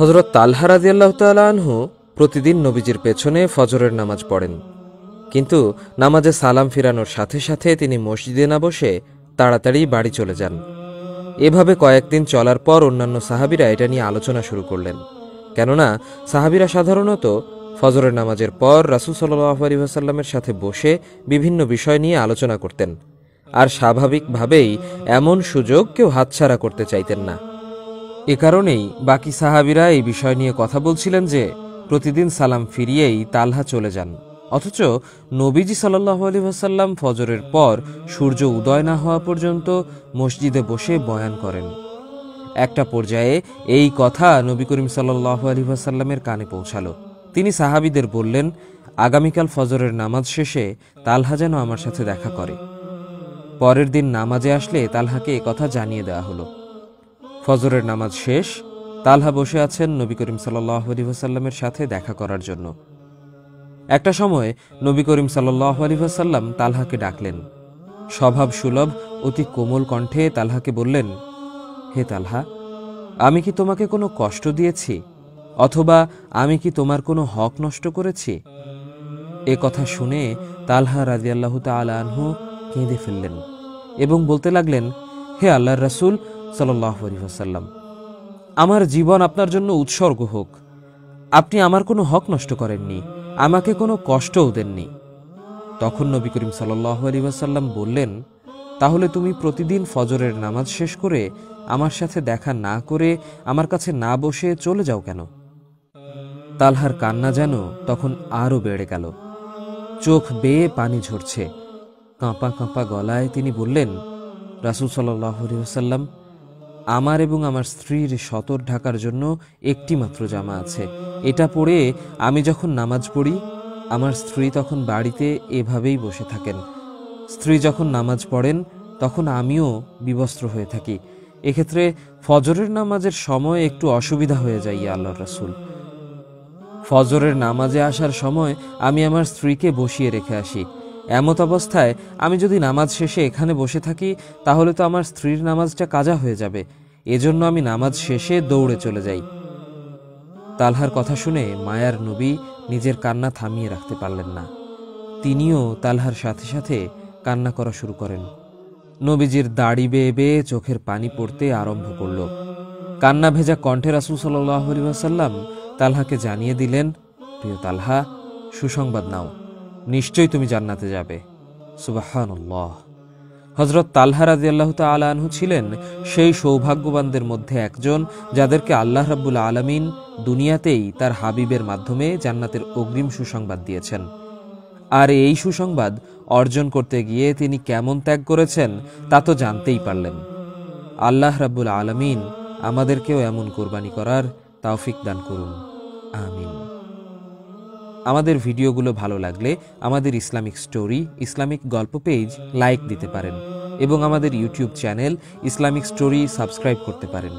হজরত তালহা আল্লাহ আনহু প্রতিদিন নবীজির পেছনে ফজরের নামাজ পড়েন কিন্তু নামাজে সালাম ফিরানোর সাথে সাথে তিনি মসজিদে না বসে তাড়াতাড়ি বাড়ি চলে যান এভাবে কয়েকদিন চলার পর অন্যান্য সাহাবিরা এটা নিয়ে আলোচনা শুরু করলেন কেননা সাহাবিরা সাধারণত ফজরের নামাজের পর রাসুল সাল্লাহ আলিহাসাল্লামের সাথে বসে বিভিন্ন বিষয় নিয়ে আলোচনা করতেন আর স্বাভাবিকভাবেই এমন সুযোগ কেউ হাতছাড়া করতে চাইতেন না এ কারণেই বাকি সাহাবিরা এই বিষয় নিয়ে কথা বলছিলেন যে প্রতিদিন সালাম ফিরিয়েই তালহা চলে যান অথচ নবীজি সাল্লাহ আলী ফজরের পর সূর্য উদয় না হওয়া পর্যন্ত মসজিদে বসে বয়ান করেন একটা পর্যায়ে এই কথা নবী করিম সাল্লাহ আলী ভাসাল্লামের কানে পৌঁছালো তিনি সাহাবিদের বললেন আগামীকাল ফজরের নামাজ শেষে তালহা যেন আমার সাথে দেখা করে পরের দিন নামাজে আসলে তালহাকে কথা জানিয়ে দেওয়া হলো ফজরের নামাজ শেষ তালহা বসে আছেন নবী করিম সাল্লাহ আলী সাথে দেখা করার জন্য একটা সময় নবী করিম সাল্লাহ আলী তালহাকে ডাকলেন স্বভাব সুলভ অতি কোমল কণ্ঠে তালহাকে বললেন হে তালহা আমি কি তোমাকে কোনো কষ্ট দিয়েছি অথবা আমি কি তোমার কোনো হক নষ্ট করেছি এ কথা শুনে তালহা রাজিয়াল্লাহ তাল আনহু কেঁদে ফেললেন এবং বলতে লাগলেন হে আল্লাহর রাসুল সাল্লাহ আমার জীবন আপনার জন্য উৎসর্গ হোক আপনি আমার কোনো হক নষ্ট করেননি আমাকে কোনো কষ্টও দেননি তখন নবী করিম সাল্লাহ বললেন তাহলে তুমি প্রতিদিন ফজরের নামাজ শেষ করে আমার সাথে দেখা না করে আমার কাছে না বসে চলে যাও কেন তালহার কান্না যেন তখন আরও বেড়ে গেল চোখ বেয়ে পানি ঝরছে কাঁপা কাঁপা গলায় তিনি বললেন রাসুল সাল্লাহ আলহিহাসাল্লাম আমার এবং আমার স্ত্রীর সতর ঢাকার জন্য একটি মাত্র জামা আছে এটা পরে আমি যখন নামাজ পড়ি আমার স্ত্রী তখন বাড়িতে এভাবেই বসে থাকেন স্ত্রী যখন নামাজ পড়েন তখন আমিও বিবস্ত্র হয়ে থাকি এক্ষেত্রে ফজরের নামাজের সময় একটু অসুবিধা হয়ে যায় আল্লাহ রাসুল ফজরের নামাজে আসার সময় আমি আমার স্ত্রীকে বসিয়ে রেখে আসি এমত অবস্থায় আমি যদি নামাজ শেষে এখানে বসে থাকি তাহলে তো আমার স্ত্রীর নামাজটা কাজা হয়ে যাবে এজন্য আমি নামাজ শেষে দৌড়ে চলে যাই তালহার কথা শুনে মায়ার নবী নিজের কান্না থামিয়ে রাখতে পারলেন না তিনিও তালহার সাথে সাথে কান্না করা শুরু করেন নবীজির দাড়ি বেয়ে বেয়ে চোখের পানি পড়তে আরম্ভ করল কান্না ভেজা কণ্ঠে রাসুল সাল্লাহ আলী তালহাকে জানিয়ে দিলেন প্রিয় তালহা সুসংবাদ নাও নিশ্চয়ই তুমি জান্নাতে যাবে সুবাহান্লাহ হজরত তালহা রাজি আল্লাহ আনহু ছিলেন সেই সৌভাগ্যবানদের মধ্যে একজন যাদেরকে আল্লাহ রাব্বুল আলমিন দুনিয়াতেই তার হাবিবের মাধ্যমে জান্নাতের অগ্রিম সুসংবাদ দিয়েছেন আর এই সুসংবাদ অর্জন করতে গিয়ে তিনি কেমন ত্যাগ করেছেন তা তো জানতেই পারলেন আল্লাহ রাব্বুল আলমিন আমাদেরকেও এমন কোরবানি করার তাওফিক দান করুন আমিন আমাদের ভিডিওগুলো ভালো লাগলে আমাদের ইসলামিক স্টোরি ইসলামিক গল্প পেজ লাইক দিতে পারেন এবং আমাদের YouTube channel Islamic story subscribe করতে পারেন